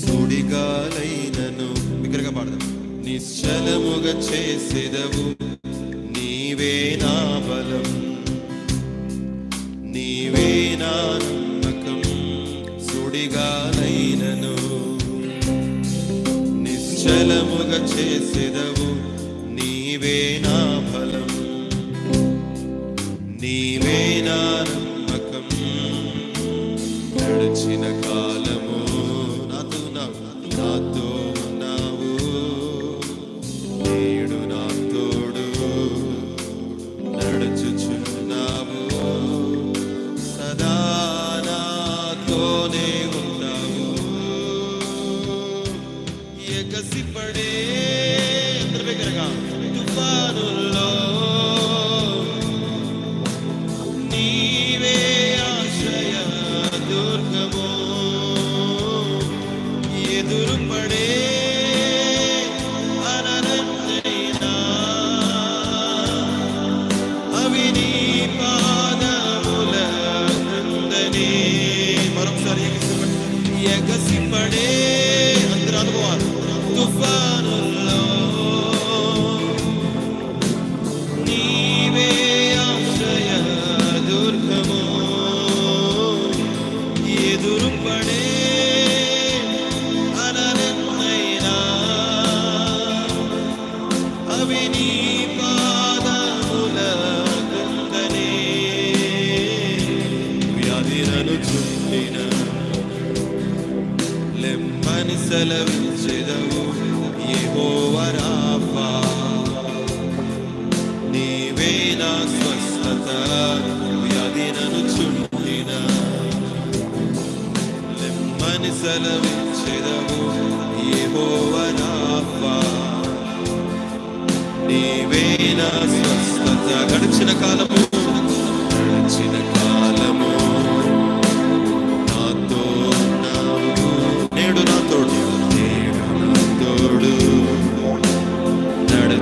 సుడిగాలైనను బిగ్గరగా పాడదాం నిశ్చలముగ చేసేదవు నీవే నా బలం నీవే నా నమ్మకం సుడిగాలైనను నిశ్చలముగ చేసేదవు कसी पड़े अंदर पे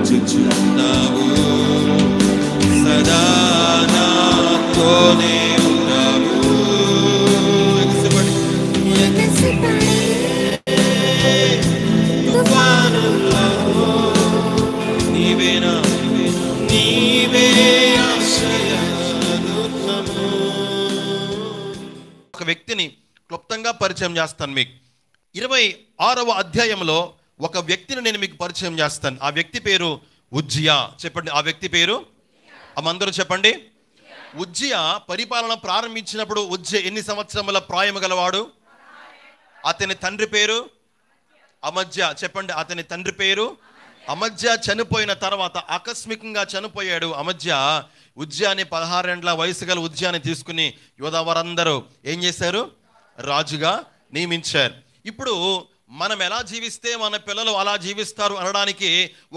రక్షించి సదా నాతోనే వ్యక్తిని క్లుప్తంగా పరిచయం చేస్తాను మీకు ఇరవై ఆరవ అధ్యాయంలో ఒక వ్యక్తిని నేను మీకు పరిచయం చేస్తాను ఆ వ్యక్తి పేరు ఉజ్జియా చెప్పండి ఆ వ్యక్తి పేరు మందరూ చెప్పండి ఉజ్జియా పరిపాలన ప్రారంభించినప్పుడు ఉజ్జ ఎన్ని సంవత్సరముల ప్రాయం గలవాడు అతని తండ్రి పేరు అమధ్య చెప్పండి అతని తండ్రి పేరు అమధ్య చనిపోయిన తర్వాత ఆకస్మికంగా చనిపోయాడు అమధ్య ఉజ్జాని పదహారేండ్ల వయసు గల ఉజ్జాని తీసుకుని వారందరూ ఏం చేశారు రాజుగా నియమించారు ఇప్పుడు మనం ఎలా జీవిస్తే మన పిల్లలు అలా జీవిస్తారు అనడానికి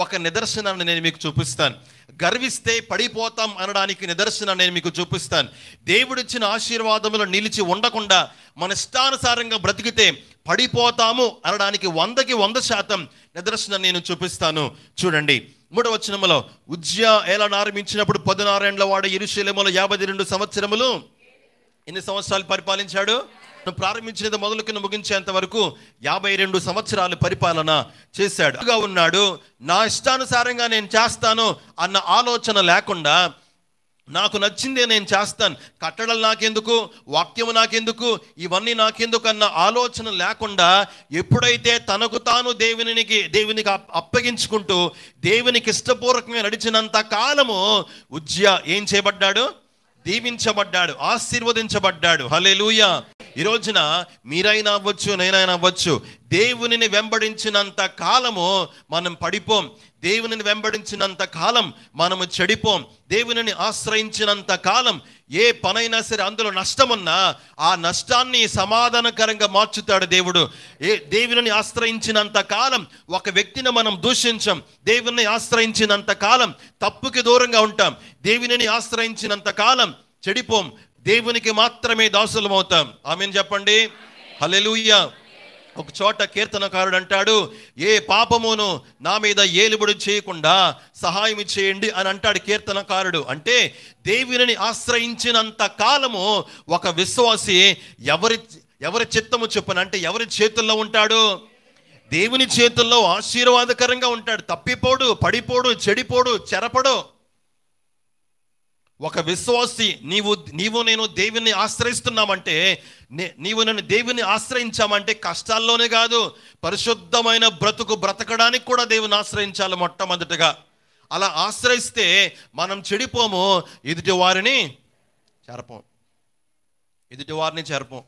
ఒక నిదర్శనాన్ని నేను మీకు చూపిస్తాను గర్విస్తే పడిపోతాం అనడానికి నిదర్శనాన్ని నేను మీకు చూపిస్తాను దేవుడిచ్చిన ఆశీర్వాదములు నిలిచి ఉండకుండా మన ఇష్టానుసారంగా బ్రతికితే పడిపోతాము అనడానికి వందకి వంద శాతం నిదర్శన నేను చూపిస్తాను చూడండి మూడవ వచనములో ఉజ్యా ఏలను ఆరంభించినప్పుడు పదినారేండ్ల వాడు ఇరుశీలములో యాభై రెండు సంవత్సరములు ఎన్ని సంవత్సరాలు పరిపాలించాడు ప్రారంభించినది మొదలుకుని ముగించేంత వరకు యాభై రెండు సంవత్సరాలు పరిపాలన చేశాడు ఉన్నాడు నా ఇష్టానుసారంగా నేను చేస్తాను అన్న ఆలోచన లేకుండా నాకు నచ్చిందే నేను చేస్తాను కట్టడలు నాకెందుకు వాక్యము నాకెందుకు ఇవన్నీ నాకెందుకు అన్న ఆలోచన లేకుండా ఎప్పుడైతే తనకు తాను దేవునికి దేవునికి అప్పగించుకుంటూ దేవునికి ఇష్టపూర్వకంగా నడిచినంత కాలము ఉజ్య ఏం చేయబడ్డాడు దీవించబడ్డాడు ఆశీర్వదించబడ్డాడు హలే లూయా ఈ రోజున మీరైనా అవ్వచ్చు నేనైనా అవ్వచ్చు దేవునిని వెంబడించినంత కాలము మనం పడిపోం దేవునిని వెంబడించినంత కాలం మనము చెడిపోం దేవునిని ఆశ్రయించినంత కాలం ఏ పనైనా సరే అందులో నష్టమున్నా ఆ నష్టాన్ని సమాధానకరంగా మార్చుతాడు దేవుడు ఏ దేవుని ఆశ్రయించినంత కాలం ఒక వ్యక్తిని మనం దూషించం దేవుని ఆశ్రయించినంత కాలం తప్పుకి దూరంగా ఉంటాం దేవుని ఆశ్రయించినంత కాలం చెడిపోం దేవునికి మాత్రమే దాసులం అవుతాం ఆమెను చెప్పండి హలెలుయ్యా ఒక చోట కీర్తనకారుడు అంటాడు ఏ పాపమును నా మీద ఏలుబడి చేయకుండా సహాయం చేయండి అని అంటాడు కీర్తనకారుడు అంటే దేవుని ఆశ్రయించినంత కాలము ఒక విశ్వాసి ఎవరి ఎవరి చిత్తము చెప్పను అంటే ఎవరి చేతుల్లో ఉంటాడు దేవుని చేతుల్లో ఆశీర్వాదకరంగా ఉంటాడు తప్పిపోడు పడిపోడు చెడిపోడు చెరపడు ఒక విశ్వాసి నీవు నీవు నేను దేవుని ఆశ్రయిస్తున్నామంటే నీవు నేను దేవుని ఆశ్రయించామంటే కష్టాల్లోనే కాదు పరిశుద్ధమైన బ్రతుకు బ్రతకడానికి కూడా దేవుని ఆశ్రయించాలి మొట్టమొదటిగా అలా ఆశ్రయిస్తే మనం చెడిపోము ఎదుటి వారిని చేరపం ఎదుటి వారిని చేరపం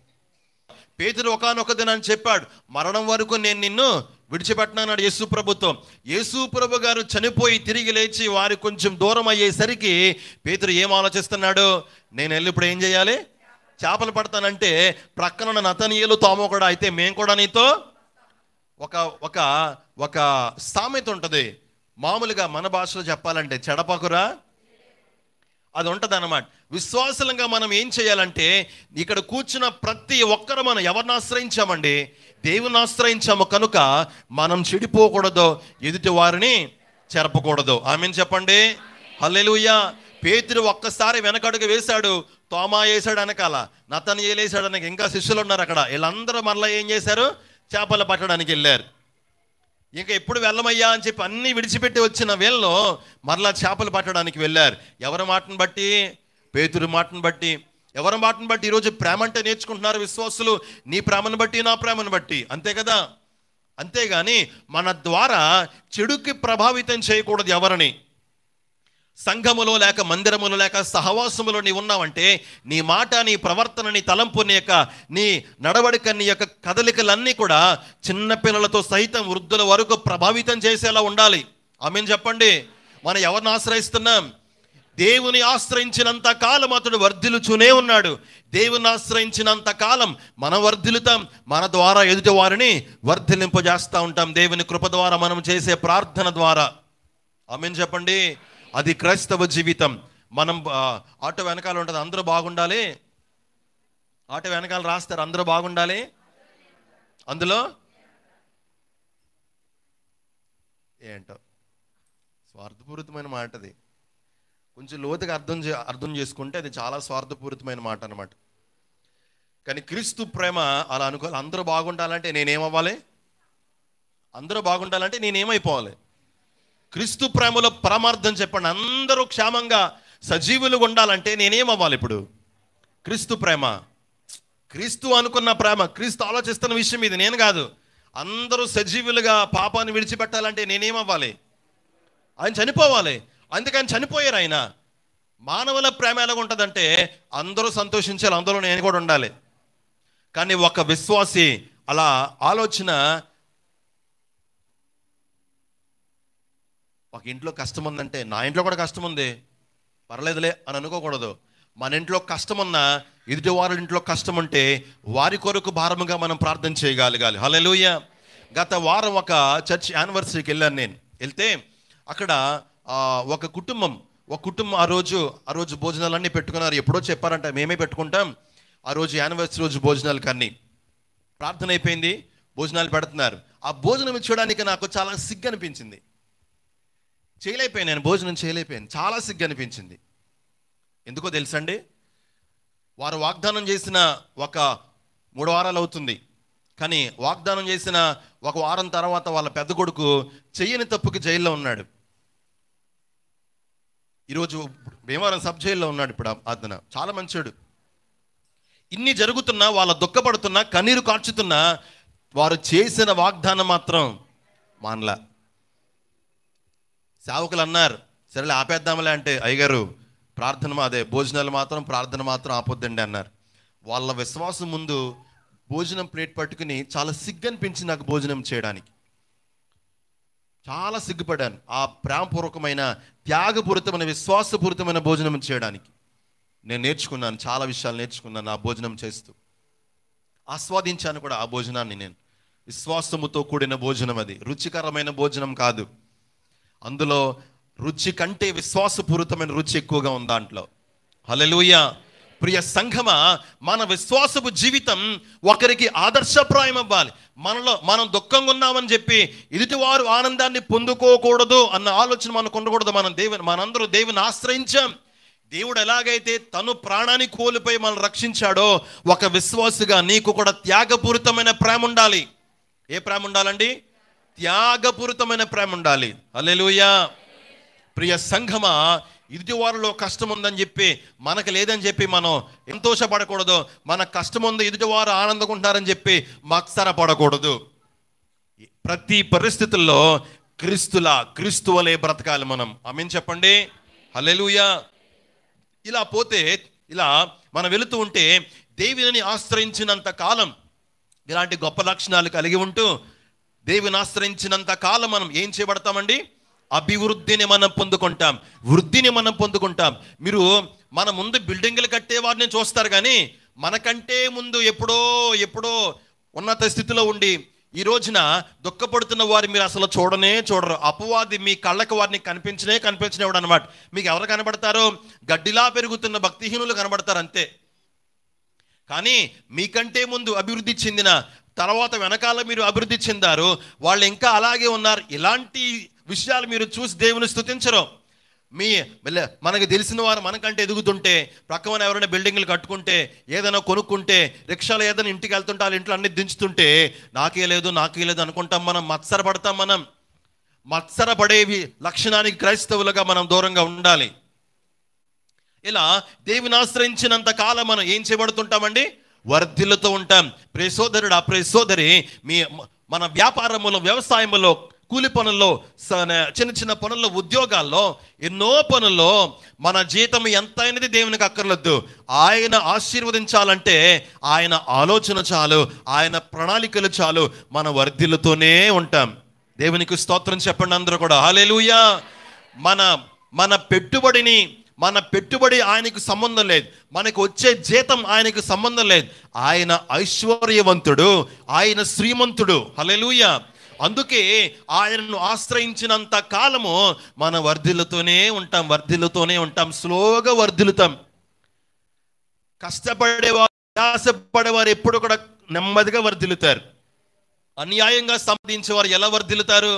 పేదలు ఒకనొక దినని చెప్పాడు మరణం వరకు నేను నిన్ను విడిచిపెట్టినాడు యేసు ప్రభుత్వం యేసు ప్రభు గారు చనిపోయి తిరిగి లేచి వారి కొంచెం దూరం అయ్యేసరికి పేతురు ఏం ఆలోచిస్తున్నాడు నేను వెళ్ళి ఇప్పుడు ఏం చేయాలి చేపలు పడతానంటే ప్రక్కన నతనీయులు తాము కూడా అయితే మేము కూడా నీతో ఒక ఒక ఒక సామెత ఉంటుంది మామూలుగా మన భాషలో చెప్పాలంటే చెడపకురా అది ఉంటుంది అన్నమాట విశ్వాసంగా మనం ఏం చేయాలంటే ఇక్కడ కూర్చున్న ప్రతి ఒక్కరు మనం ఎవరిని ఆశ్రయించామండి దేవుని ఆశ్రయించాము కనుక మనం చెడిపోకూడదు ఎదుటి వారిని చెరపకూడదు ఆమెను చెప్పండి హల్లెలుయ్యా పేతురు ఒక్కసారి వెనకడుగు వేశాడు తోమా వేశాడు వెనకాల నతను వేసాడు అనక ఇంకా శిష్యులు ఉన్నారు అక్కడ వీళ్ళందరూ మరలా ఏం చేశారు చేపలు పట్టడానికి వెళ్ళారు ఇంకా ఎప్పుడు వెళ్ళమయ్యా అని చెప్పి అన్నీ విడిచిపెట్టి వచ్చిన వీళ్ళు మరలా చేపలు పట్టడానికి వెళ్ళారు ఎవరి మాటను బట్టి పేతురు మాటను బట్టి ఎవరి మాటను బట్టి ఈరోజు ప్రేమ అంటే నేర్చుకుంటున్నారు విశ్వాసులు నీ ప్రేమను బట్టి నా ప్రేమను బట్టి అంతే కదా అంతేగాని మన ద్వారా చెడుకి ప్రభావితం చేయకూడదు ఎవరిని సంఘములో లేక మందిరములో లేక సహవాసములో నీ ఉన్నావంటే నీ మాట నీ ప్రవర్తన నీ తలంపు నీ యొక్క నీ నడవడిక నీ యొక్క కదలికలన్నీ కూడా చిన్నపిల్లలతో సహితం వృద్ధుల వరకు ప్రభావితం చేసేలా ఉండాలి ఆమెను చెప్పండి మనం ఎవరిని ఆశ్రయిస్తున్నాం దేవుని ఆశ్రయించినంత కాలం అతడు వర్ధిలుచూనే ఉన్నాడు దేవుని ఆశ్రయించినంత కాలం మనం వర్ధిలుతాం మన ద్వారా ఎదుటి వారిని వర్ధిలింపజేస్తూ ఉంటాం దేవుని కృప ద్వారా మనం చేసే ప్రార్థన ద్వారా ఆమెను చెప్పండి అది క్రైస్తవ జీవితం మనం ఆటో వెనకాల ఉంటుంది అందరూ బాగుండాలి ఆటో వెనకాల రాస్తారు అందరూ బాగుండాలి అందులో ఏంటో స్వార్థపూరితమైన మాటది కొంచెం లోతుగా అర్థం చే అర్థం చేసుకుంటే అది చాలా స్వార్థపూరితమైన మాట అనమాట కానీ క్రీస్తు ప్రేమ అలా అనుకోవాలి అందరూ బాగుండాలంటే నేనేమవ్వాలి అందరూ బాగుండాలంటే నేనేమైపోవాలి క్రీస్తు ప్రేమలో పరమార్థం చెప్పండి అందరూ క్షేమంగా సజీవులుగా ఉండాలంటే నేనేమవ్వాలి ఇప్పుడు క్రీస్తు ప్రేమ క్రీస్తు అనుకున్న ప్రేమ క్రీస్తు ఆలోచిస్తున్న విషయం ఇది నేను కాదు అందరూ సజీవులుగా పాపాన్ని విడిచిపెట్టాలంటే నేనేమవ్వాలి ఆయన చనిపోవాలి అందుకని చనిపోయారు ఆయన మానవుల ప్రేమ ఎలా ఉంటుందంటే అందరూ సంతోషించాలి అందరూ నేను కూడా ఉండాలి కానీ ఒక విశ్వాసి అలా ఆలోచన ఒక ఇంట్లో కష్టం ఉందంటే నా ఇంట్లో కూడా కష్టం ఉంది పర్లేదులే అని అనుకోకూడదు మన ఇంట్లో కష్టం ఉన్నా ఎదుటి వారి ఇంట్లో కష్టం ఉంటే వారి కొరకు భారముగా మనం ప్రార్థన చేయగలగాలి హలో గత వారం ఒక చర్చ్ యానివర్సరీకి వెళ్ళాను నేను వెళ్తే అక్కడ ఒక కుటుంబం ఒక కుటుంబం ఆ రోజు ఆ రోజు భోజనాలన్నీ పెట్టుకున్నారు ఎప్పుడో చెప్పారంట మేమే పెట్టుకుంటాం ఆ రోజు యానివర్సరీ రోజు భోజనాలు కానీ ప్రార్థన అయిపోయింది భోజనాలు పెడుతున్నారు ఆ భోజనం ఇచ్చడానికి నాకు చాలా సిగ్గు అనిపించింది చేయలేకపోయాను నేను భోజనం చేయలేకపోయాను చాలా సిగ్గు అనిపించింది ఎందుకో తెలుసండి వారు వాగ్దానం చేసిన ఒక మూడు వారాలు అవుతుంది కానీ వాగ్దానం చేసిన ఒక వారం తర్వాత వాళ్ళ పెద్ద కొడుకు చెయ్యని తప్పుకి జైల్లో ఉన్నాడు ఈరోజు భీమవరం సబ్ జైల్లో ఉన్నాడు ఇప్పుడు అతను చాలా మంచోడు ఇన్ని జరుగుతున్నా వాళ్ళ దుఃఖపడుతున్నా కన్నీరు కాచుతున్నా వారు చేసిన వాగ్దానం మాత్రం మానల సేవకులు అన్నారు సరేలే ఆపేద్దాంలే అంటే అయ్యగారు ప్రార్థన అదే భోజనాలు మాత్రం ప్రార్థన మాత్రం ఆపొద్దండి అన్నారు వాళ్ళ విశ్వాసం ముందు భోజనం ప్లేట్ పట్టుకుని చాలా సిగ్గనిపించింది నాకు భోజనం చేయడానికి చాలా సిగ్గుపడ్డాను ఆ ప్రేమపూర్వకమైన త్యాగపూరితమైన విశ్వాసపూరితమైన భోజనం చేయడానికి నేను నేర్చుకున్నాను చాలా విషయాలు నేర్చుకున్నాను ఆ భోజనం చేస్తూ ఆస్వాదించాను కూడా ఆ భోజనాన్ని నేను విశ్వాసముతో కూడిన భోజనం అది రుచికరమైన భోజనం కాదు అందులో రుచి కంటే విశ్వాసపూరితమైన రుచి ఎక్కువగా ఉంది దాంట్లో హలో ప్రియ సంఘమ మన విశ్వాసపు జీవితం ఒకరికి ఆదర్శప్రాయం అవ్వాలి మనలో మనం దుఃఖంగా ఉన్నామని చెప్పి ఎదుటివారు ఆనందాన్ని పొందుకోకూడదు అన్న ఆలోచన మనకు ఉండకూడదు మనం దేవుని మనందరూ దేవుని ఆశ్రయించాం దేవుడు ఎలాగైతే తను ప్రాణాన్ని కోల్పోయి మనల్ని రక్షించాడో ఒక విశ్వాసుగా నీకు కూడా త్యాగపూరితమైన ప్రేమ ఉండాలి ఏ ప్రేమ ఉండాలండి త్యాగపూరితమైన ప్రేమ ఉండాలి అల్లెలుయ్యా ప్రియ సంఘమా ఇదుటివారిలో కష్టం ఉందని చెప్పి మనకు లేదని చెప్పి మనం సంతోషపడకూడదు మన కష్టం ఉంది ఎదుటివారు ఆనందకుంటారని చెప్పి పడకూడదు ప్రతి పరిస్థితుల్లో క్రీస్తుల క్రీస్తు వలే బ్రతకాలి మనం అమీన్ చెప్పండి హలెలుయా ఇలా పోతే ఇలా మనం వెళుతూ ఉంటే దేవుని ఆశ్రయించినంత కాలం ఇలాంటి గొప్ప లక్షణాలు కలిగి ఉంటూ దేవుని ఆశ్రయించినంత కాలం మనం ఏం చేయబడతామండి అభివృద్ధిని మనం పొందుకుంటాం వృద్ధిని మనం పొందుకుంటాం మీరు మన ముందు బిల్డింగ్లు కట్టే వారిని చూస్తారు కానీ మనకంటే ముందు ఎప్పుడో ఎప్పుడో ఉన్నత స్థితిలో ఉండి ఈ రోజున దుఃఖపడుతున్న వారు మీరు అసలు చూడనే చూడరు అపవాది మీ కళ్ళకు వారిని కనిపించనే కనిపించినవాడు అనమాట మీకు ఎవరు కనబడతారో గడ్డిలా పెరుగుతున్న భక్తిహీనులు కనబడతారు అంతే కానీ మీకంటే ముందు అభివృద్ధి చెందిన తర్వాత వెనకాల మీరు అభివృద్ధి చెందారు వాళ్ళు ఇంకా అలాగే ఉన్నారు ఇలాంటి విషయాలు మీరు చూసి దేవుని స్థుతించరు మీ మనకు తెలిసిన వారు మనకంటే ఎదుగుతుంటే ప్రక్కన ఎవరైనా బిల్డింగ్లు కట్టుకుంటే ఏదైనా కొనుక్కుంటే రిక్షాలో ఏదైనా ఇంటికి వెళ్తుంటే వాళ్ళ ఇంట్లో అన్ని దించుతుంటే నాకే లేదు నాకే లేదు అనుకుంటాం మనం మత్సరపడతాం మనం మత్సరపడేవి లక్షణానికి క్రైస్తవులుగా మనం దూరంగా ఉండాలి ఇలా దేవుని ఆశ్రయించినంత కాలం మనం ఏం చేయబడుతుంటామండి వర్ధిల్లుతూ ఉంటాం ప్రే సోదరుడు ఆ ప్రే సోదరి మీ మన వ్యాపారములో వ్యవసాయములో కూలి పనుల్లో చిన్న చిన్న పనుల్లో ఉద్యోగాల్లో ఎన్నో పనుల్లో మన జీతం ఎంత అయినది దేవునికి అక్కర్లొద్దు ఆయన ఆశీర్వదించాలంటే ఆయన ఆలోచన చాలు ఆయన ప్రణాళికలు చాలు మన వర్ధిలతోనే ఉంటాం దేవునికి స్తోత్రం చెప్పండి అందరూ కూడా హాలేలుయా మన మన పెట్టుబడిని మన పెట్టుబడి ఆయనకు సంబంధం లేదు మనకు వచ్చే జీతం ఆయనకు సంబంధం లేదు ఆయన ఐశ్వర్యవంతుడు ఆయన శ్రీమంతుడు హలెలుయా అందుకే ఆయనను ఆశ్రయించినంత కాలము మనం వర్ధిలతోనే ఉంటాం వర్ధిలతోనే ఉంటాం స్లోగా వర్ధిలుతాం కష్టపడేవారు ప్రయాసపడేవారు ఎప్పుడు కూడా నెమ్మదిగా వర్ధిలుతారు అన్యాయంగా వారు ఎలా వర్ధిలుతారు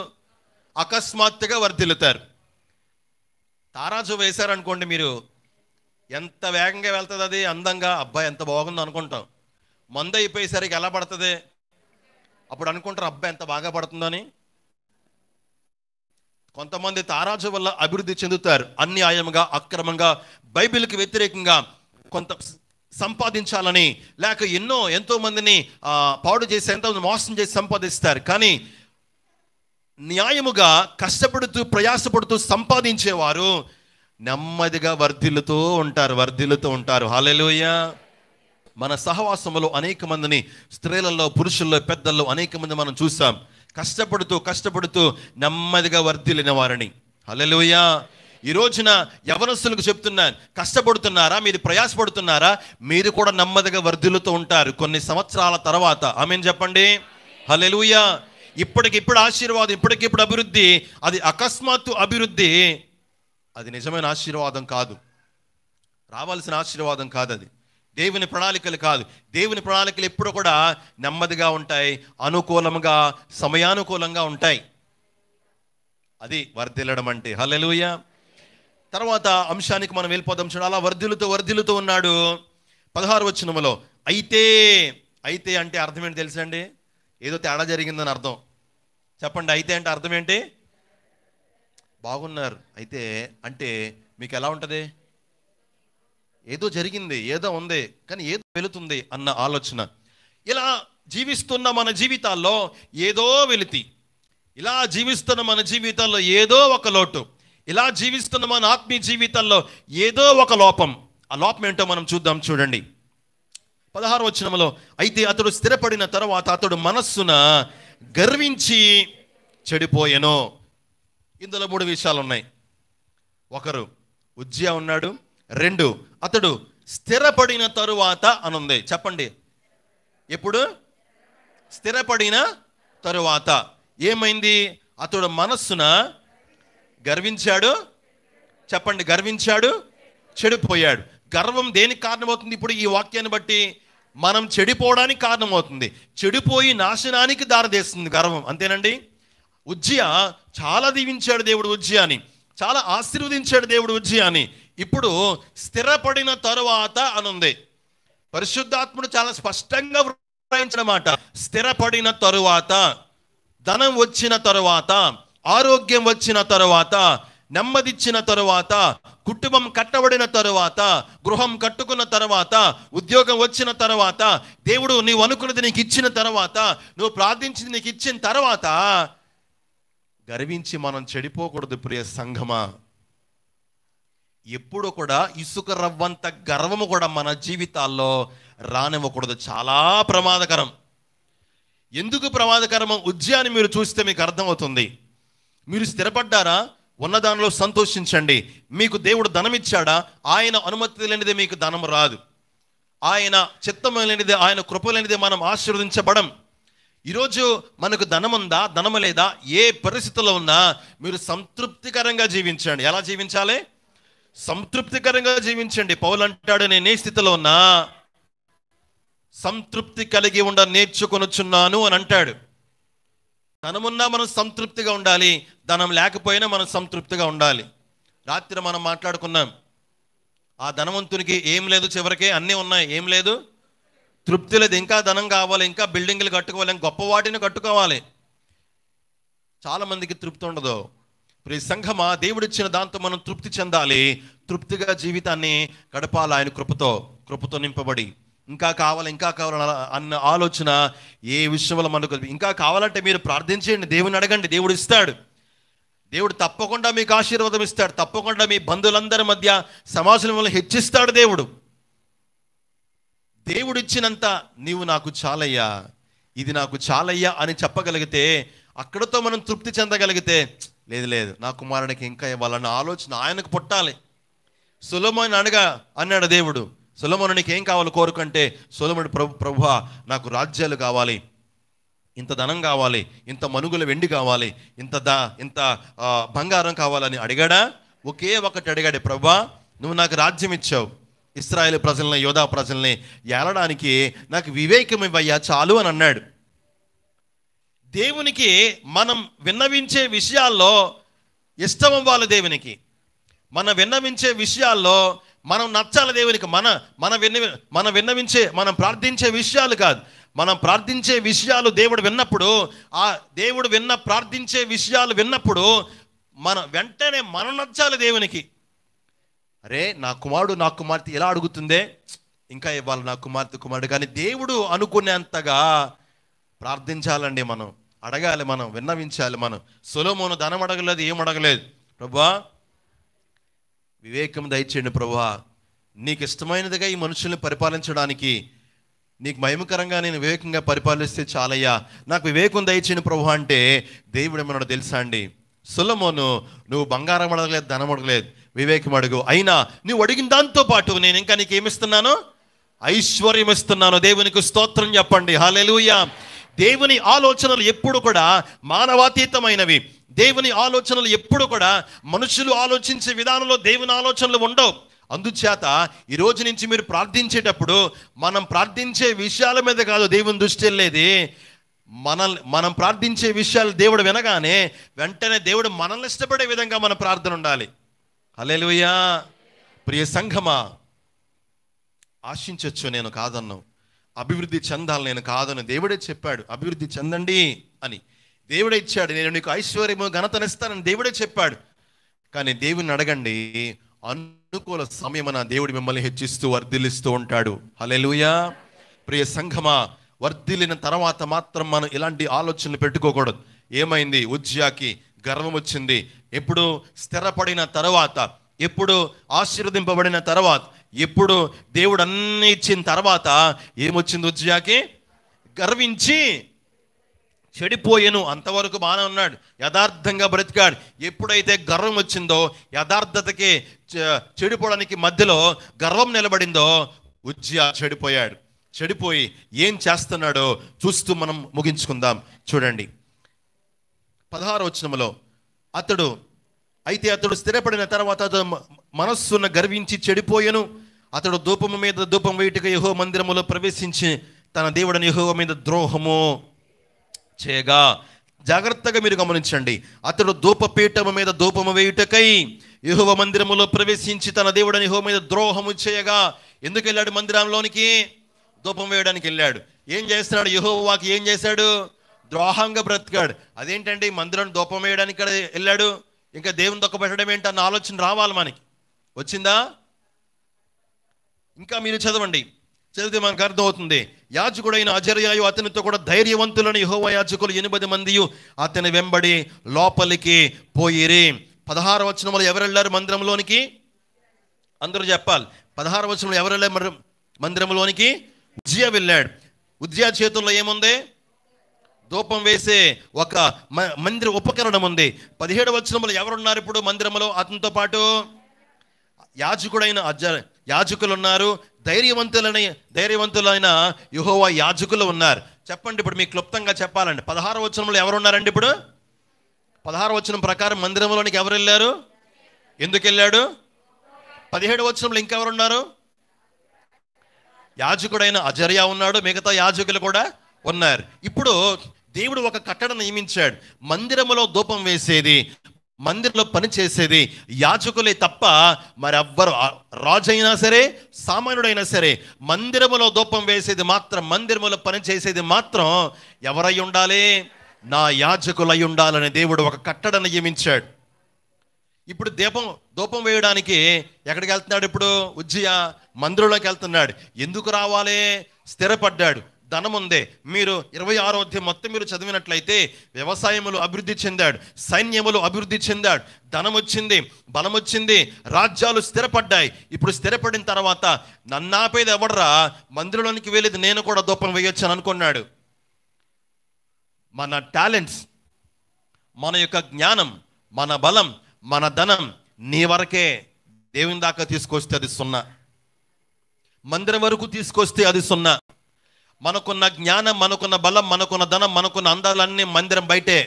అకస్మాత్తుగా వర్ధిలుతారు తారాజు వేశారనుకోండి మీరు ఎంత వేగంగా వెళ్తుంది అది అందంగా అబ్బాయి ఎంత బాగుందో అనుకుంటాం మందు అయిపోయేసరికి ఎలా పడుతుంది అప్పుడు అనుకుంటారు అబ్బాయి ఎంత బాగా పడుతుందని కొంతమంది తారాజు వల్ల అభివృద్ధి చెందుతారు అన్యాయంగా అక్రమంగా బైబిల్కి వ్యతిరేకంగా కొంత సంపాదించాలని లేక ఎన్నో ఎంతో మందిని పాడు చేసి ఎంతోమంది మోసం చేసి సంపాదిస్తారు కానీ న్యాయముగా కష్టపడుతూ ప్రయాసపడుతూ సంపాదించేవారు నెమ్మదిగా వర్ధిల్లుతూ ఉంటారు వర్ధిల్లుతూ ఉంటారు హాలెలుయ్యా మన సహవాసంలో అనేక మందిని స్త్రీలలో పురుషుల్లో పెద్దల్లో అనేక మంది మనం చూసాం కష్టపడుతూ కష్టపడుతూ నెమ్మదిగా వర్ధిల్లిన వారిని హలోయా ఈ రోజున యవనస్తులకు చెప్తున్నాను కష్టపడుతున్నారా మీరు ప్రయాసపడుతున్నారా మీరు కూడా నెమ్మదిగా వర్ధిల్లుతూ ఉంటారు కొన్ని సంవత్సరాల తర్వాత ఆమెను చెప్పండి హలెలుయా ఇప్పటికిప్పుడు ఆశీర్వాదం ఇప్పటికిప్పుడు అభివృద్ధి అది అకస్మాత్తు అభివృద్ధి అది నిజమైన ఆశీర్వాదం కాదు రావాల్సిన ఆశీర్వాదం కాదు అది దేవుని ప్రణాళికలు కాదు దేవుని ప్రణాళికలు ఎప్పుడు కూడా నెమ్మదిగా ఉంటాయి అనుకూలంగా సమయానుకూలంగా ఉంటాయి అది వర్ధిల్లడం అంటే హలెలుయ తర్వాత అంశానికి మనం వెళ్ళిపోదాం చూడ అలా వర్ధిలుతూ వర్ధిలుతూ ఉన్నాడు పదహారు వచ్చినములో అయితే అయితే అంటే అర్థం ఏంటి తెలుసండి ఏదో తేడా జరిగిందని అర్థం చెప్పండి అయితే అంటే అర్థం ఏంటి బాగున్నారు అయితే అంటే మీకు ఎలా ఉంటుంది ఏదో జరిగింది ఏదో ఉంది కానీ ఏదో వెళుతుంది అన్న ఆలోచన ఇలా జీవిస్తున్న మన జీవితాల్లో ఏదో వెలితి ఇలా జీవిస్తున్న మన జీవితాల్లో ఏదో ఒక లోటు ఇలా జీవిస్తున్న మన ఆత్మీయ జీవితాల్లో ఏదో ఒక లోపం ఆ లోపం ఏంటో మనం చూద్దాం చూడండి పదహారు వచ్చినంలో అయితే అతడు స్థిరపడిన తర్వాత అతడు మనస్సున గర్వించి చెడిపోయెను ఇందులో మూడు విషయాలు ఉన్నాయి ఒకరు ఉజ్జ్యా ఉన్నాడు రెండు అతడు స్థిరపడిన తరువాత అనుంది చెప్పండి ఎప్పుడు స్థిరపడిన తరువాత ఏమైంది అతడు మనస్సున గర్వించాడు చెప్పండి గర్వించాడు చెడిపోయాడు గర్వం దేనికి కారణమవుతుంది ఇప్పుడు ఈ వాక్యాన్ని బట్టి మనం చెడిపోవడానికి కారణమవుతుంది చెడిపోయి నాశనానికి దారితీస్తుంది గర్వం అంతేనండి ఉజ్జయ చాలా దీవించాడు దేవుడు ఉజ్జయాని చాలా ఆశీర్వదించాడు దేవుడు ఉజ్జయాని ఇప్పుడు స్థిరపడిన తరువాత అనుంది పరిశుద్ధాత్ముడు చాలా స్పష్టంగా మాట స్థిరపడిన తరువాత ధనం వచ్చిన తరువాత ఆరోగ్యం వచ్చిన తరువాత నెమ్మదిచ్చిన తరువాత కుటుంబం కట్టబడిన తరువాత గృహం కట్టుకున్న తర్వాత ఉద్యోగం వచ్చిన తర్వాత దేవుడు నీవు అనుకున్నది నీకు ఇచ్చిన తర్వాత నువ్వు ప్రార్థించింది నీకు ఇచ్చిన తర్వాత గర్వించి మనం చెడిపోకూడదు ప్రియ సంఘమా ఎప్పుడు కూడా ఇసుక రవ్వంత గర్వము కూడా మన జీవితాల్లో రానివ్వకూడదు చాలా ప్రమాదకరం ఎందుకు ప్రమాదకరమో ఉద్యాన్ని మీరు చూస్తే మీకు అర్థమవుతుంది మీరు స్థిరపడ్డారా ఉన్న దానిలో సంతోషించండి మీకు దేవుడు ధనమిచ్చాడా ఆయన అనుమతి లేనిదే మీకు ధనం రాదు ఆయన చిత్తం లేనిదే ఆయన కృప లేనిదే మనం ఆశీర్వదించబడం ఈరోజు మనకు ధనముందా ధనము లేదా ఏ పరిస్థితుల్లో ఉన్నా మీరు సంతృప్తికరంగా జీవించండి ఎలా జీవించాలి సంతృప్తికరంగా జీవించండి పౌలు అంటాడు నేను ఏ స్థితిలో ఉన్నా సంతృప్తి కలిగి ఉండ నేర్చుకొనుచున్నాను అని అంటాడు ధనమున్నా మనం సంతృప్తిగా ఉండాలి ధనం లేకపోయినా మనం సంతృప్తిగా ఉండాలి రాత్రి మనం మాట్లాడుకున్నాం ఆ ధనవంతునికి ఏం లేదు చివరికి అన్నీ ఉన్నాయి ఏం లేదు తృప్తి లేదు ఇంకా ధనం కావాలి ఇంకా బిల్డింగ్లు కట్టుకోవాలి గొప్ప వాటిని కట్టుకోవాలి చాలామందికి తృప్తి ఉండదు ప్రతి సంఘమా దేవుడిచ్చిన దాంతో మనం తృప్తి చెందాలి తృప్తిగా జీవితాన్ని గడపాలి ఆయన కృపతో కృపతో నింపబడి ఇంకా కావాలి ఇంకా కావాలి అన్న ఆలోచన ఏ విషయంలో మనకు ఇంకా కావాలంటే మీరు ప్రార్థించండి దేవుని అడగండి దేవుడు ఇస్తాడు దేవుడు తప్పకుండా మీకు ఆశీర్వాదం ఇస్తాడు తప్పకుండా మీ బంధువులందరి మధ్య వల్ల హెచ్చిస్తాడు దేవుడు దేవుడిచ్చినంత నీవు నాకు చాలయ్యా ఇది నాకు చాలయ్యా అని చెప్పగలిగితే అక్కడతో మనం తృప్తి చెందగలిగితే లేదు లేదు నా కుమారునికి ఇంకా ఇవ్వాలన్న ఆలోచన ఆయనకు పుట్టాలి సులభమైన అనగా అన్నాడు దేవుడు సులభను నీకు ఏం కావాలి కోరుకంటే సులభుడు ప్రభు ప్రభు నాకు రాజ్యాలు కావాలి ఇంత ధనం కావాలి ఇంత మనుగుల వెండి కావాలి ఇంత దా ఇంత బంగారం కావాలని అడిగాడా ఒకే ఒకటి అడిగాడు ప్రభా నువ్వు నాకు రాజ్యం ఇచ్చావు ఇస్రాయేల్ ప్రజల్ని యోధా ప్రజల్ని ఏలడానికి నాకు వివేకం ఇవ్వయ్యా చాలు అని అన్నాడు దేవునికి మనం విన్నవించే విషయాల్లో ఇష్టం అవ్వాలి దేవునికి మనం విన్నవించే విషయాల్లో మనం నచ్చాలి దేవునికి మన మన విన్న మనం విన్నవించే మనం ప్రార్థించే విషయాలు కాదు మనం ప్రార్థించే విషయాలు దేవుడు విన్నప్పుడు ఆ దేవుడు విన్న ప్రార్థించే విషయాలు విన్నప్పుడు మన వెంటనే మనం నచ్చాలి దేవునికి అరే నా కుమారుడు నా కుమార్తె ఎలా అడుగుతుందే ఇంకా ఇవ్వాలి నా కుమార్తె కుమారుడు కానీ దేవుడు అనుకునేంతగా ప్రార్థించాలండి మనం అడగాలి మనం విన్నవించాలి మనం సులోమోను ధనం అడగలేదు ఏం అడగలేదు ప్రభా వివేకం దయచేయండి ప్రభా నీకు ఇష్టమైనదిగా ఈ మనుషుల్ని పరిపాలించడానికి నీకు మహిమకరంగా నేను వివేకంగా పరిపాలిస్తే చాలయ్యా నాకు వివేకం దయచేయండి ప్రభు అంటే దేవుడు ఏమన్నా తెలుసా అండి సులమోను నువ్వు బంగారం అడగలేదు ధనం అడగలేదు వివేకం అడుగు అయినా నువ్వు అడిగిన దాంతో పాటు నేను ఇంకా నీకు ఏమిస్తున్నాను ఐశ్వర్యం ఇస్తున్నాను దేవునికి స్తోత్రం చెప్పండి హాలెలుయా దేవుని ఆలోచనలు ఎప్పుడు కూడా మానవాతీతమైనవి దేవుని ఆలోచనలు ఎప్పుడు కూడా మనుషులు ఆలోచించే విధానంలో దేవుని ఆలోచనలు ఉండవు అందుచేత ఈ రోజు నుంచి మీరు ప్రార్థించేటప్పుడు మనం ప్రార్థించే విషయాల మీద కాదు దేవుని దృష్టి వెళ్ళేది మన మనం ప్రార్థించే విషయాలు దేవుడు వినగానే వెంటనే దేవుడు మనల్ని ఇష్టపడే విధంగా మన ప్రార్థన ఉండాలి అలెలుయ్యా ప్రియ సంఘమా ఆశించవచ్చు నేను కాదన్నావు అభివృద్ధి చెందాలి నేను కాదని దేవుడే చెప్పాడు అభివృద్ధి చెందండి అని దేవుడే ఇచ్చాడు నేను నీకు ఐశ్వర్యము ఘనతనిస్తానని దేవుడే చెప్పాడు కానీ దేవుని అడగండి అనుకూల సమయమన దేవుడు మిమ్మల్ని హెచ్చిస్తూ వర్ధిల్లిస్తూ ఉంటాడు హలెలుయా ప్రియ సంఘమా వర్ధిల్లిన తర్వాత మాత్రం మనం ఇలాంటి ఆలోచనలు పెట్టుకోకూడదు ఏమైంది ఉజ్జాకి గర్వం వచ్చింది ఎప్పుడు స్థిరపడిన తర్వాత ఎప్పుడు ఆశీర్వదింపబడిన తర్వాత ఎప్పుడు దేవుడు అన్నీ ఇచ్చిన తర్వాత ఏమొచ్చింది ఉజ్జయాకి గర్వించి చెడిపోయేను అంతవరకు బాగానే ఉన్నాడు యథార్థంగా బ్రతికాడు ఎప్పుడైతే గర్వం వచ్చిందో యథార్థతకి చెడిపోవడానికి మధ్యలో గర్వం నిలబడిందో ఉజ్జయా చెడిపోయాడు చెడిపోయి ఏం చేస్తున్నాడో చూస్తూ మనం ముగించుకుందాం చూడండి పదహారు వచ్చినములో అతడు అయితే అతడు స్థిరపడిన తర్వాత అతడు మనస్సును గర్వించి చెడిపోయాను అతడు ధూపము మీద ధూపం వేయుటకు యహో మందిరములో ప్రవేశించి తన దేవుడిని యహో మీద ద్రోహము చేయగా జాగ్రత్తగా మీరు గమనించండి అతడు ధూపపీఠము మీద ధూపము వేయుటకై యహోవ మందిరములో ప్రవేశించి తన దేవుడని యహో మీద ద్రోహము చేయగా ఎందుకు వెళ్ళాడు మందిరంలోనికి ధూపం వేయడానికి వెళ్ళాడు ఏం చేస్తున్నాడు యహోవాకి ఏం చేశాడు ద్రోహంగా బ్రతికాడు అదేంటండి మందిరం ధూపం వేయడానికి వెళ్ళాడు ఇంకా దేవుని దొక్క పెట్టడం ఏంటన్న ఆలోచన రావాలి మనకి వచ్చిందా ఇంకా మీరు చదవండి చదివితే మనకు అర్థమవుతుంది యాజకుడైన అజర్యాయు అతనితో కూడా ధైర్యవంతులని యహోవ యాజకులు ఎనిమిది మంది అతని వెంబడి లోపలికి పోయిరి పదహారు ఎవరు ఎవరెళ్ళారు మందిరంలోనికి అందరూ చెప్పాలి పదహారు వచనంలో ఎవరెళ్ళారు మందిరంలోనికి ఉజ్జయ వెళ్ళాడు ఉజ్జయ చేతుల్లో ఏముంది ధూపం వేసే ఒక మందిర ఉపకరణం ఉంది పదిహేడు వాళ్ళు ఎవరున్నారు ఇప్పుడు మందిరంలో అతనితో పాటు యాజకుడైన అజర్ యాజకులు ఉన్నారు ధైర్యవంతులని ధైర్యవంతులైన యుహోవా యాజకులు ఉన్నారు చెప్పండి ఇప్పుడు మీకు క్లుప్తంగా చెప్పాలండి పదహారు వచనంలో ఎవరు ఉన్నారండి ఇప్పుడు పదహారు వచనం ప్రకారం మందిరంలోనికి ఎవరు వెళ్ళారు ఎందుకు వెళ్ళాడు పదిహేడు వచనంలో ఇంకెవరు ఉన్నారు యాజకుడైన అజర్యా ఉన్నాడు మిగతా యాజకులు కూడా ఉన్నారు ఇప్పుడు దేవుడు ఒక కట్టడం నియమించాడు మందిరములో ధూపం వేసేది మందిరంలో పని చేసేది తప్ప మరి రాజైనా సరే సామాన్యుడైనా సరే మందిరములో దూపం వేసేది మాత్రం మందిరములో పనిచేసేది మాత్రం ఎవరై ఉండాలి నా యాచకులై ఉండాలని దేవుడు ఒక కట్టడ నియమించాడు ఇప్పుడు దీపం దూపం వేయడానికి ఎక్కడికి వెళ్తున్నాడు ఇప్పుడు ఉజ్జయ మందిరంలోకి వెళ్తున్నాడు ఎందుకు రావాలి స్థిరపడ్డాడు ధనం మీరు ఇరవై ఆరో అధ్యాయం మొత్తం మీరు చదివినట్లయితే వ్యవసాయములు అభివృద్ధి చెందాడు సైన్యములు అభివృద్ధి చెందాడు ధనం వచ్చింది బలం వచ్చింది రాజ్యాలు స్థిరపడ్డాయి ఇప్పుడు స్థిరపడిన తర్వాత నన్నాపేది ఎవడరా మందిరంలోనికి వెళ్ళేది నేను కూడా దూపం వేయొచ్చాను అనుకున్నాడు మన టాలెంట్స్ మన యొక్క జ్ఞానం మన బలం మన ధనం నీ వరకే దేవుని దాకా తీసుకొస్తే అది సున్నా మందిరం వరకు తీసుకొస్తే అది సున్నా మనకున్న జ్ఞానం మనకున్న బలం మనకున్న ధనం మనకున్న అందాలన్నీ మందిరం బయటే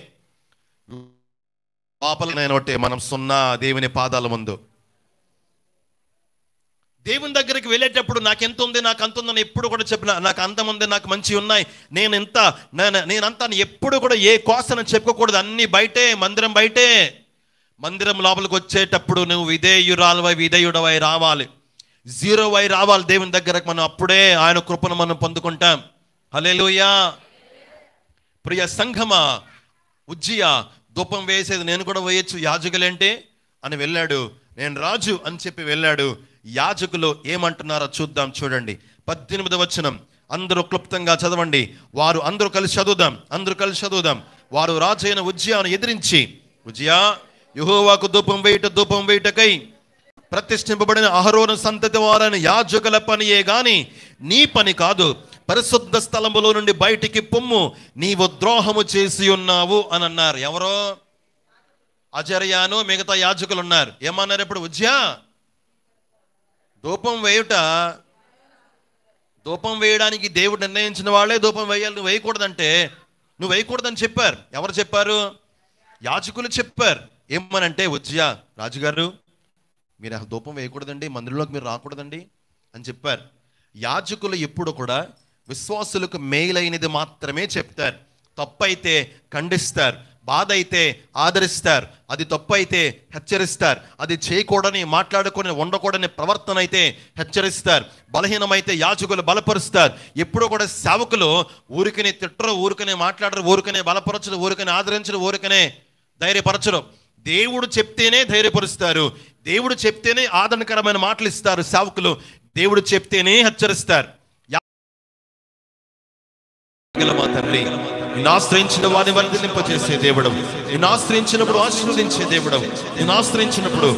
పాపలనైనట్టే మనం సున్నా దేవుని పాదాల ముందు దేవుని దగ్గరికి వెళ్ళేటప్పుడు నాకు ఎంత ఉంది నాకు అంత ఉందని ఎప్పుడు కూడా చెప్పిన నాకు అంతం ఉంది నాకు మంచి ఉన్నాయి నేను ఎంత నేనంతా ఎప్పుడు కూడా ఏ కోసన చెప్పుకోకూడదు అన్ని బయటే మందిరం బయటే మందిరం లోపలికి వచ్చేటప్పుడు నువ్వు విధేయురాలవై విధేయుడవై రావాలి జీరో వై రావాలి దేవుని దగ్గరకు మనం అప్పుడే ఆయన కృపను మనం పొందుకుంటాం హలేలుయా ప్రియ సంఘమా ఉజ్జియ ధూపం వేసేది నేను కూడా వేయచ్చు యాజకులేంటి అని వెళ్ళాడు నేను రాజు అని చెప్పి వెళ్ళాడు యాజకులు ఏమంటున్నారో చూద్దాం చూడండి పద్దెనిమిది వచనం అందరూ క్లుప్తంగా చదవండి వారు అందరూ కలిసి చదువుదాం అందరూ కలిసి చదువుదాం వారు రాజైన ఉజ్జయాను ఎదిరించి ఉజ్జియా యుహోవాకు ధూపం వేయుట ధూపం వేయుటకై ప్రతిష్ఠింపబడిన అహరోన సంతతి వారని యాజకుల పనియే గాని నీ పని కాదు పరిశుద్ధ స్థలములో నుండి బయటికి పొమ్ము నీవు ద్రోహము చేసి ఉన్నావు అని అన్నారు ఎవరో అజర్యాను మిగతా యాజకులు ఉన్నారు ఏమన్నారు ఇప్పుడు ఉజ్యా ధూపం వేయుట ధూపం వేయడానికి దేవుడు నిర్ణయించిన వాళ్ళే ధూపం వేయాలి నువ్వు వేయకూడదంటే నువ్వు వేయకూడదని చెప్పారు ఎవరు చెప్పారు యాజకులు చెప్పారు ఏమనంటే ఉజ్జయా రాజుగారు మీరు ఆ ధూపం వేయకూడదండి మందిరంలోకి మీరు రాకూడదండి అని చెప్పారు యాజకులు ఎప్పుడు కూడా విశ్వాసులకు మేలైనది మాత్రమే చెప్తారు తప్పైతే ఖండిస్తారు బాధ అయితే ఆదరిస్తారు అది తప్పు అయితే హెచ్చరిస్తారు అది చేయకూడని మాట్లాడుకొని ఉండకూడని ప్రవర్తన అయితే హెచ్చరిస్తారు బలహీనమైతే యాచకులు బలపరుస్తారు ఎప్పుడూ కూడా సేవకులు ఊరికనే తిట్టరు ఊరికనే మాట్లాడరు ఊరికనే బలపరచరు ఊరికనే ఆదరించరు ఊరికనే ధైర్యపరచరు దేవుడు చెప్తేనే ధైర్యపరుస్తారు దేవుడు చెప్తేనే ఆదరణకరమైన మాటలు ఇస్తారు సేవకులు దేవుడు చెప్తేనే హెచ్చరిస్తారు తండ్రి నేను ఆశ్రయించిన వారిని వర్ధలింపజేసే దేవుడు నేను ఆశ్రయించినప్పుడు ఆశీర్వదించే దేవుడు నేను ఆశ్రయించినప్పుడు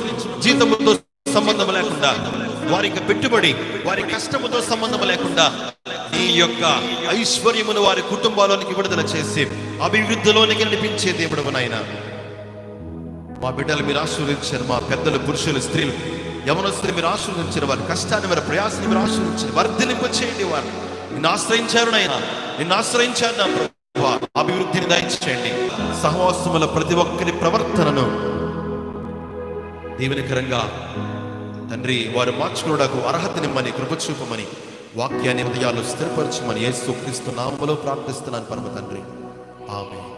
జీతముతో సంబంధం లేకుండా వారి యొక్క పెట్టుబడి వారి కష్టముతో సంబంధం లేకుండా ఈ యొక్క ఐశ్వర్యమును వారి కుటుంబాలోనికి విడుదల చేసి అభివృద్ధిలోనికి నడిపించే దేవుడు నాయన మా బిడ్డలు మీరు ఆశీర్వదించారు మా పెద్దలు పురుషులు స్త్రీలు యవనస్తులు మీరు ఆశీర్వదించారు వారి కష్టాన్ని మీరు ప్రయాసాన్ని మీరు ఆశీర్వించారు వర్ధలింప చేయండి వారిని నిన్ను ఆశ్రయించారు నాయన నిన్ను ఆశ్రయించారు నా ప్రభు అభివృద్ధిని దయచేయండి సహవాసముల ప్రతి ఒక్కరి ప్రవర్తనను దీవెనికరంగా తండ్రి వారు మార్చుకున్నకు అర్హతనిమ్మని కృపచూపమని వాక్యాన్ని హృదయాలు స్థిరపరచమని ఏ క్రీస్తు నామలో ప్రార్థిస్తున్నాను పరమ తండ్రి ఆమె